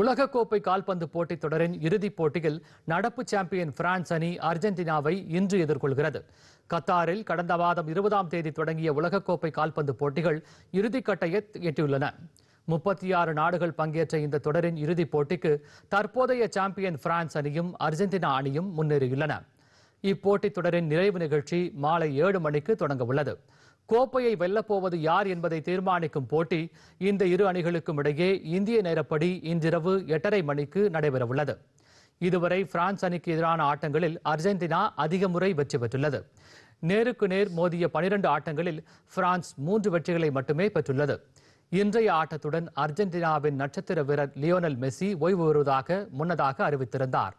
உலகக்கோப்பை கால்பந்து போட்டித் தொடரின் இறுதிப் போட்டியில் நடப்பு சாம்பியன் பிரான்ஸ் அணி அர்ஜென்டினாவை இன்று எதிர்கொள்கிறது கத்தாரில் கடந்த மாதம் இருபதாம் தேதி தொடங்கிய உலகக்கோப்பை கால்பந்து போட்டிகள் இறுதிக்கட்டையை எட்டியுள்ளன முப்பத்தி ஆறு நாடுகள் பங்கேற்ற இந்த தொடரின் இறுதிப் போட்டிக்கு தற்போதைய சாம்பியன் பிரான்ஸ் அணியும் அர்ஜென்டினா அணியும் முன்னேறியுள்ளன இப்போட்டித் தொடரின் நிறைவு நிகழ்ச்சி மாலை ஏழு மணிக்கு தொடங்க உள்ளது கோப்பையை வெல்லப்போவது யார் என்பதை தீர்மானிக்கும் போட்டி இந்த இரு அணிகளுக்கும் இடையே இந்திய நேரப்படி இன்றிரவு எட்டரை மணிக்கு நடைபெறவுள்ளது இதுவரை பிரான்ஸ் அணிக்கு எதிரான ஆட்டங்களில் அர்ஜென்டினா அதிக முறை வெற்றி பெற்றுள்ளது நேருக்கு நேர் மோதிய பனிரண்டு ஆட்டங்களில் பிரான்ஸ் மூன்று வெற்றிகளை மட்டுமே பெற்றுள்ளது இன்றைய ஆட்டத்துடன் அர்ஜென்டினாவின் நட்சத்திர வீரர் லியோனல் மெஸ்ஸி ஓய்வு பெறுவதாக முன்னதாக அறிவித்திருந்தார்